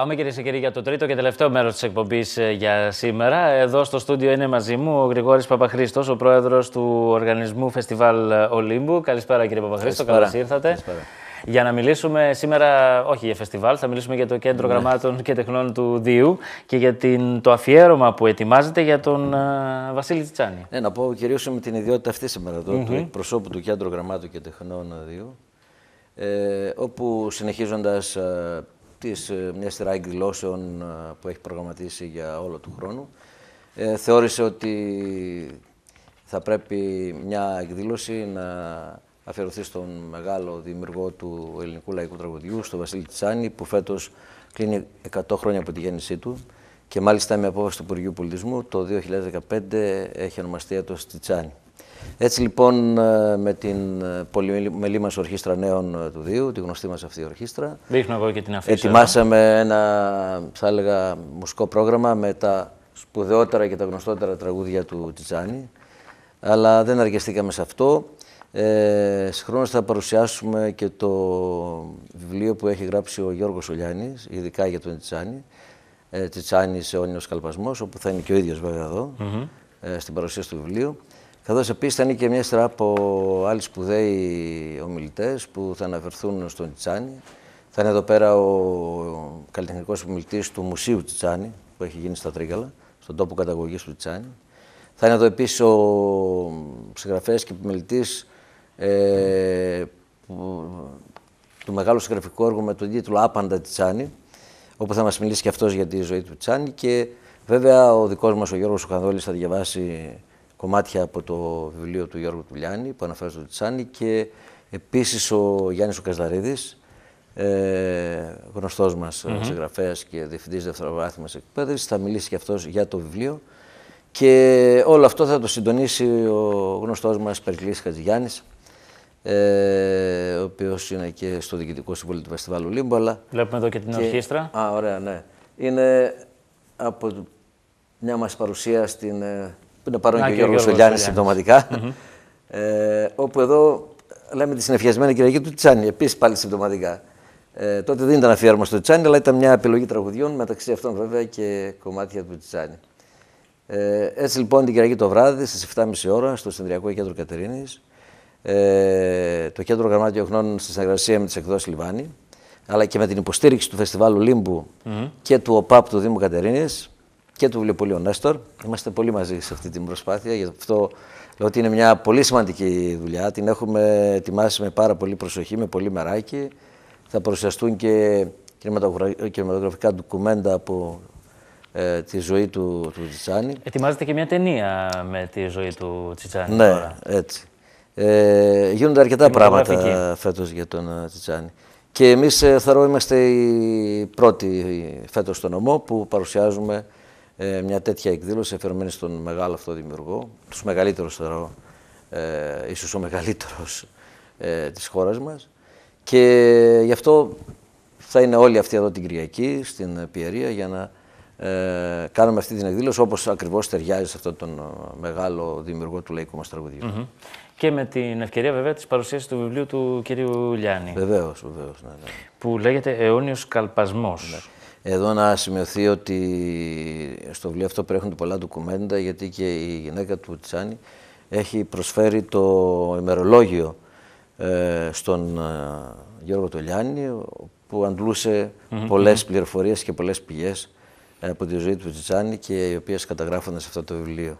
Πάμε κυρίες και κύριοι για το τρίτο και τελευταίο μέρος της εκπομπής ε, για σήμερα. Εδώ στο στούντιο είναι μαζί μου ο Γρηγόρης Παπαχρήστος, ο πρόεδρος του οργανισμού Φεστιβάλ Ολύμπου. Καλησπέρα κύριε Παπαχρήστο, καλώς ήρθατε. Καλησπέρα. Για να μιλήσουμε σήμερα, όχι για φεστιβάλ, θα μιλήσουμε για το Κέντρο ναι. Γραμμάτων και Τεχνών του Δίου και για την, το αφιέρωμα που ετοιμάζεται για τον ε, Βασίλη Τσιτσάνη. Ναι, να πω κυρίως με την ιδιότητα αυτή σήμερα εδώ, του εκπροσώπου του Κέντρου Γραμμάτων και Τεχνών Δίου, ε, όπου συνεχίζοντας ε, της ε, μιας σειρά εκδηλώσεων ε, που έχει προγραμματίσει για όλο του χρόνου. Ε, θεώρησε ότι θα πρέπει μια εκδήλωση να αφιερωθεί στον μεγάλο δημιουργό του ελληνικού λαϊκού τραγουδιού, στον Βασίλη Τσάνη, που φέτος κλείνει 100 χρόνια από τη γέννησή του. Και μάλιστα με απόφαση του Υπουργείου Πολιτισμού το 2015 έχει ονομαστεί έτος Τσάνη. Έτσι λοιπόν ε, με την ε, πολυμελή μας ορχήστρα νέων ε, του Δίου, τη γνωστή μας αυτή η ορχήστρα. Δείχνω εγώ και την αφήσω, Ετοιμάσαμε ένα, θα έλεγα, μουσικό πρόγραμμα με τα σπουδαιότερα και τα γνωστότερα τραγούδια του Τιτζάνη. Αλλά δεν αργεστήκαμε σε αυτό. Ε, συγχρόνως θα παρουσιάσουμε και το βιβλίο που έχει γράψει ο Γιώργος Ολιάνης, ειδικά για τον Τιτσάνη. Ε, σε αιώνιος καλπασμός, όπου θα είναι και ο ίδιος βέβαια εδώ, ε, στην παρουσίαση του βιβλίου. Καθώς επίσης θα είναι και μια σειρά από άλλοι σπουδαίοι ομιλητές που θα αναφερθούν στον Τσάνι. Θα είναι εδώ πέρα ο καλλιτεχνικός ομιλητής του Μουσείου Τσάνι που έχει γίνει στα Τρίγαλα, στον τόπο καταγωγής του Τσάνι. Θα είναι εδώ επίσης ο συγγραφέας και επιμελητής ε, του μεγάλου συγγραφικού έργου με τον τίτλο «Άπαντα Τσάνι», όπου θα μας μιλήσει και αυτός για τη ζωή του Τσάνι και βέβαια ο δικός μας ο Γιώργος Σουχανδόλης θα διαβάσει κομμάτια από το βιβλίο του Γιώργου Τουλιάνη που αναφέρει στο Τσάνι και επίσης ο Γιάννης ο Κασδαρίδης, ε, γνωστός μας mm -hmm. συγγραφέας και διευθυντής δευτεροβάθμιας εκπαίδευσης, θα μιλήσει και αυτός για το βιβλίο και όλο αυτό θα το συντονίσει ο γνωστός μας Περκλή Χατζηγιάννης, ε, ο οποίος είναι και στο Διοικητικό Συμβούλιο του Φεστιβάλου Λίμπο, Βλέπουμε εδώ και την και... ορχήστρα. Α, ωραία, ναι. Είναι από μια μας παρουσία στην ε, είναι παρόν και ο Γιώργος Σολιάνης ε, όπου εδώ λέμε τη συνεφιασμένη κυριακή του Τσάνι, επίσης πάλι συμπτωματικά. Ε, τότε δεν ήταν αφιέρωμα στο Τσάνι, αλλά ήταν μια επιλογή τραγουδιών, μεταξύ αυτών βέβαια και κομμάτια του Τσάνι. Ε, έτσι λοιπόν την Κυριακή το βράδυ στις 7.30 ώρα στο Συνδριακό Κέντρο Κατερίνης, ε, το Κέντρο Γραμμάτιο Χνών στη συνεργασία με τις εκδόσεις Λιβάνη, αλλά και με την υποστήριξη του Φεστιβάλου και του ΟΠΑΠ του Δήμου Κατερίνης, και του Βιβλιοπολίου Νέστορ. Είμαστε πολύ μαζί σε αυτή την προσπάθεια. Γι' αυτό λέω ότι είναι μια πολύ σημαντική δουλειά. Την έχουμε ετοιμάσει με πάρα πολύ προσοχή, με πολύ μεράκι. Θα παρουσιαστούν και κινηματογραφικά ντοκουμέντα από ε, τη ζωή του, του Τσιτσάνη. Ετοιμάζεται και μια ταινία με τη ζωή του Τσιτσάνη. Ναι, έτσι. Ε, γίνονται αρκετά πράγματα φέτος για τον ε, Τσιτσάνη. Και εμείς, ε, θεωρώ, είμαστε οι πρώτοι ε, φέτος στον ομό που παρουσιάζουμε ε, μια τέτοια εκδήλωση εφερμένη στον μεγάλο αυτό δημιουργό, τους μεγαλύτερους θεωρώ, ε, ίσως ο μεγαλύτερος ε, της χώρας μας. Και γι' αυτό θα είναι όλοι αυτοί εδώ την Κυριακή, στην Πιερία, για να ε, κάνουμε αυτή την εκδήλωση όπως ακριβώς ταιριάζει σε αυτόν τον μεγάλο δημιουργό του λαϊκού μας τραγουδιού. Και με την ευκαιρία βέβαια της παρουσίασης του βιβλίου του κυρίου Λιάννη. Βεβαίως, βεβαίως. Ναι, ναι. Που λέγεται «Αιώνιος καλπασμός. Ναι. Εδώ να σημειωθεί ότι στο βιβλίο αυτό πρέχουν πολλά ντοκουμέντα, γιατί και η γυναίκα του Τσάνη έχει προσφέρει το ημερολόγιο ε, στον ε, Γιώργο Τολιάνη που αντλούσε mm -hmm. πολλές πληροφορίες και πολλές πηγές ε, από τη ζωή του Τσάνη και οι οποίες καταγράφονται σε αυτό το βιβλίο.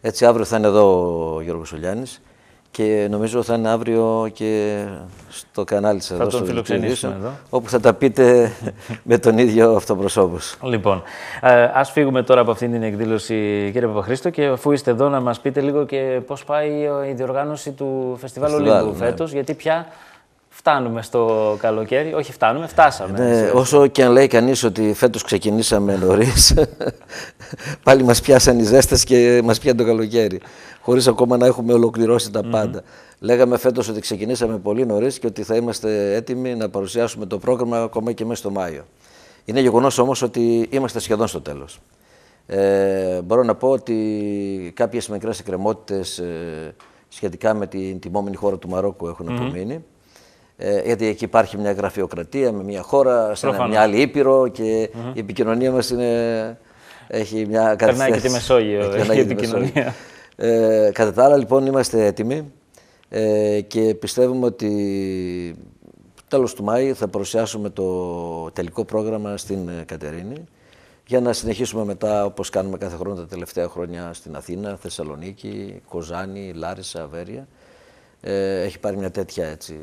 Έτσι, αύριο θα είναι εδώ ο Γιώργος Τολιάνης και νομίζω θα είναι αύριο και στο κανάλι σας. Θα τον φιλοξενήσουμε εδώ. Όπου θα τα πείτε με τον ίδιο αυτοπροσώπους. Λοιπόν, ε, ας φύγουμε τώρα από αυτήν την εκδήλωση κύριε Παπαχρήστο και αφού είστε εδώ να μας πείτε λίγο και πώς πάει η διοργάνωση του Φεστιβάλ Ολύμπου ναι. φέτος, γιατί πια Φτάνουμε στο καλοκαίρι. Όχι, φτάνουμε, φτάσαμε. Ναι, όσο και αν λέει κανείς ότι φέτος ξεκινήσαμε νωρίς, πάλι μας πιάσαν οι ζέστες και μας πιάνει το καλοκαίρι. Χωρίς ακόμα να έχουμε ολοκληρώσει τα παντα Λέγαμε φέτος ότι ξεκινήσαμε πολύ νωρίς και ότι θα είμαστε έτοιμοι να παρουσιάσουμε το πρόγραμμα ακόμα και μέσα στο Μάιο. Είναι γεγονός όμως ότι είμαστε σχεδόν στο τέλος. Ε, μπορώ να πω ότι κάποιες μικρές εκκρεμότητες ε, σχετικά με την τιμόμενη χώρα του Μαρόκου ε, γιατί εκεί υπάρχει μια γραφειοκρατία με μια χώρα, σε ένα, μια άλλη ήπειρο και η επικοινωνία μας είναι, έχει μια καθυστέρηση. Ε, περνάει και τη Μεσόγειο η επικοινωνία. Ε, κατά τα άλλα λοιπόν είμαστε έτοιμοι ε, και πιστεύουμε ότι τέλος του Μάη θα παρουσιάσουμε το τελικό πρόγραμμα στην ε, Κατερίνη για να συνεχίσουμε μετά όπως κάνουμε κάθε χρόνο τα τελευταία χρόνια στην Αθήνα, Θεσσαλονίκη, Κοζάνη, Λάρισα, Αβέρια ε, έχει πάρει μια τέτοια έτσι,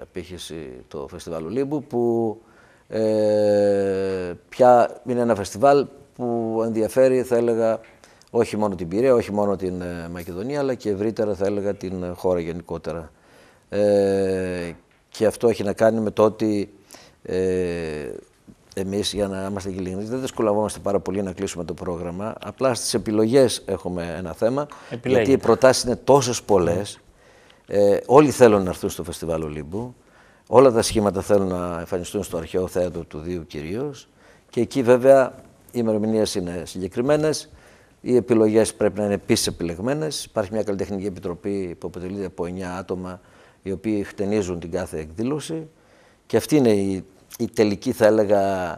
απήχηση το Φεστιβάλ Ολύμπου που ε, πια είναι ένα φεστιβάλ που ενδιαφέρει θα έλεγα όχι μόνο την Πειραιά, όχι μόνο την ε, Μακεδονία αλλά και ευρύτερα θα έλεγα την χώρα γενικότερα. Ε, και αυτό έχει να κάνει με το ότι ε, εμείς για να είμαστε ειλικρινείς δεν δυσκολευόμαστε πάρα πολύ να κλείσουμε το πρόγραμμα. Απλά στις επιλογές έχουμε ένα θέμα. Γιατί οι προτάσεις είναι τόσες πολλές ε, όλοι θέλουν να έρθουν στο Φεστιβάλ Ολύμπου. Όλα τα σχήματα θέλουν να εμφανιστούν στο αρχαίο θέατρο του Δίου κυρίως. Και εκεί βέβαια οι ημερομηνίες είναι συγκεκριμένες. Οι επιλογές πρέπει να είναι επίσης επιλεγμένες. Υπάρχει μια καλλιτεχνική επιτροπή που αποτελείται από 9 άτομα, οι οποίοι χτενίζουν την κάθε εκδήλωση. Και αυτή είναι η, η τελική, θα έλεγα,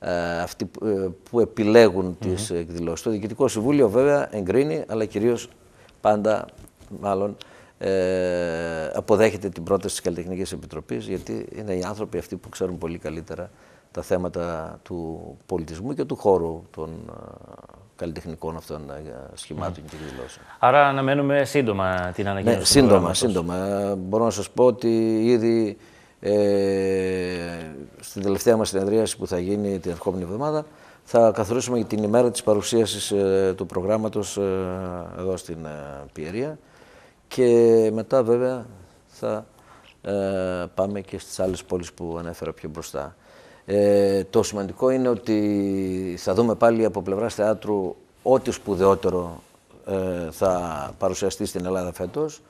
ε, αυτοί ε, που, επιλέγουν mm -hmm. εκδηλώσεις. Το Διοικητικό Συμβούλιο βέβαια εγκρίνει, αλλά κυρίως πάντα μάλλον ε, αποδέχεται την πρόταση της Καλλιτεχνικής Επιτροπής γιατί είναι οι άνθρωποι αυτοί που ξέρουν πολύ καλύτερα τα θέματα του πολιτισμού και του χώρου των ε, καλλιτεχνικών αυτών ε, σχημάτων mm. και δηλώσεων. Άρα αναμένουμε σύντομα την ναι, ανακοίνωση. Ναι, σύντομα, σύντομα. Μπορώ να σας πω ότι ήδη ε, στην τελευταία μας συνεδρίαση που θα γίνει την ερχόμενη εβδομάδα θα καθορίσουμε την ημέρα της παρουσίασης ε, του προγράμματος εδώ στην Πιερία και μετά βέβαια θα ε, πάμε και στις άλλες πόλεις που ανέφερα πιο μπροστά. Ε, το σημαντικό είναι ότι θα δούμε πάλι από πλευράς θεάτρου ό,τι σπουδαιότερο ε, θα παρουσιαστεί στην Ελλάδα φέτος.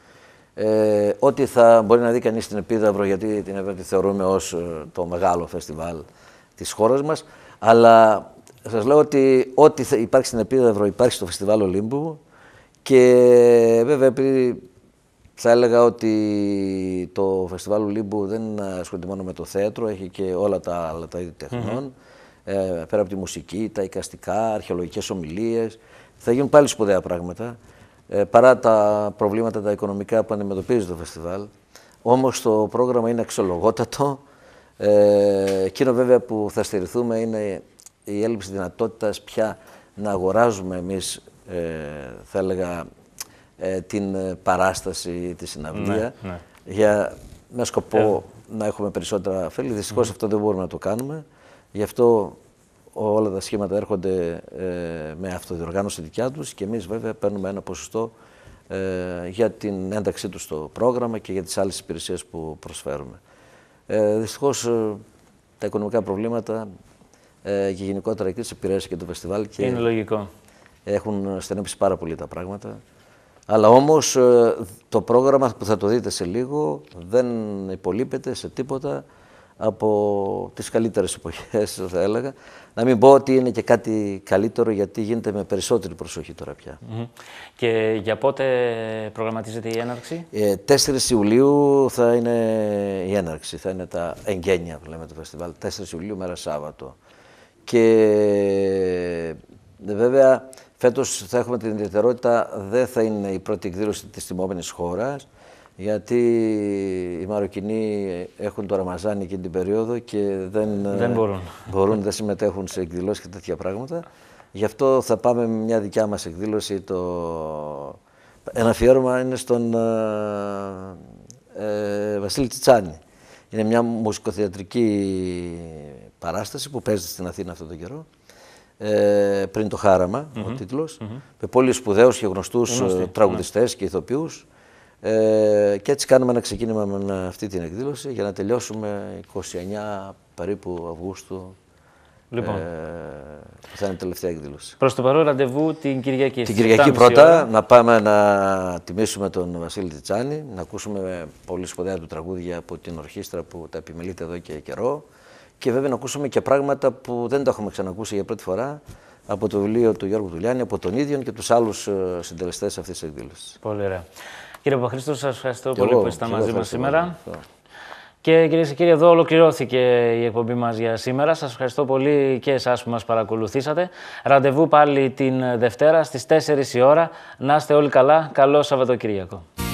Ε, ό,τι θα μπορεί να δει κανείς στην Επίδαυρο, γιατί την Επίδαυρο θεωρούμε ως ε, το μεγάλο φεστιβάλ της χώρας μας. Αλλά σας λέω ότι ό,τι υπάρχει στην Επίδαυρο υπάρχει στο Φεστιβάλ Ολύμπου και βέβαια επειδή θα έλεγα ότι το Φεστιβάλ Ολύμπου δεν ασχολείται μόνο με το θέατρο, έχει και όλα τα άλλα τα είδη Ε, πέρα από τη μουσική, τα οικαστικά, αρχαιολογικές ομιλίες. Θα γίνουν πάλι σπουδαία πράγματα. Ε, παρά τα προβλήματα τα οικονομικά που αντιμετωπίζει το φεστιβάλ. Όμως το πρόγραμμα είναι αξιολογότατο. Ε, εκείνο βέβαια που θα στηριθούμε είναι η έλλειψη δυνατότητας πια να αγοράζουμε εμείς, ε, θα έλεγα, ε, την ε, παράσταση, της συναυλία, ναι, ναι. Για, με σκοπό ε. να έχουμε περισσότερα φίλοι. Δυστυχώς αυτό δεν μπορούμε να το κάνουμε. Γι' αυτό όλα τα σχήματα έρχονται ε, με αυτοδιοργάνωση δικιά τους και εμείς βέβαια παίρνουμε ένα ποσοστό για την ένταξή τους στο πρόγραμμα και για τις άλλες υπηρεσίες που προσφέρουμε. Ε, δυστυχώς τα οικονομικά προβλήματα και γενικότερα η κρίση επηρέασε και το φεστιβάλ και Είναι λογικό. έχουν στενέψει πάρα πολύ τα πράγματα. Αλλά όμως ε, το πρόγραμμα που θα το δείτε σε λίγο δεν υπολείπεται σε τίποτα από τις καλύτερες εποχές, θα έλεγα. Να μην πω ότι είναι και κάτι καλύτερο, γιατί γίνεται με περισσότερη προσοχή τώρα πια. Και για πότε προγραμματίζεται η έναρξη? 4 ε, Ιουλίου θα είναι η έναρξη, θα είναι τα εγγένεια που λέμε το φεστιβάλ. 4 Ιουλίου, μέρα Σάββατο. Και ε, βέβαια Φέτος θα έχουμε την ιδιαιτερότητα, δεν θα είναι η πρώτη εκδήλωση της τιμόμενης χώρας, γιατί οι Μαροκινοί έχουν το Ραμαζάν εκείνη την περίοδο και δεν, δεν μπορούν. μπορούν, δεν συμμετέχουν σε εκδηλώσεις και τέτοια πράγματα. Γι' αυτό θα πάμε με μια δικιά μας εκδήλωση. Το... Ένα αφιέρωμα είναι στον ε, ε Βασίλη Τσιτσάνη. Είναι μια μουσικοθεατρική παράσταση που παίζεται στην Αθήνα αυτόν τον καιρό ε, πριν το χαραμα ο τίτλος, με πολύ σπουδαίους και γνωστούς ε, Γνωστή. τραγουδιστές mm. και ηθοποιούς. Ε, και έτσι κάνουμε ένα ξεκίνημα με αυτή την εκδήλωση για να τελειώσουμε 29 περίπου Αυγούστου Λοιπόν. Ε, θα είναι η τελευταία εκδήλωση. Προς το παρόν, ραντεβού την Κυριακή. Την Κυριακή πρώτα να πάμε να τιμήσουμε τον Βασίλη Τιτσάνη, να ακούσουμε πολύ σπουδαία του τραγούδια από την ορχήστρα που τα επιμελείται εδώ και καιρό και βέβαια να ακούσουμε και πράγματα που δεν τα έχουμε ξανακούσει για πρώτη φορά από το βιβλίο του Γιώργου Δουλιάνη, από τον ίδιο και τους άλλους ε, συντελεστές αυτής της εκδήλωσης. Πολύ ωραία. Κύριε Παπαχρήστο, σας ευχαριστώ πολύ που ήσασταν μαζί μα σήμερα. Και κυρίες και κύριοι, εδώ ολοκληρώθηκε η εκπομπή μας για σήμερα. Σας ευχαριστώ πολύ και εσάς που μας παρακολουθήσατε. Ραντεβού πάλι την Δευτέρα στις 4 η ώρα. Να είστε όλοι καλά. Καλό Σαββατοκύριακο.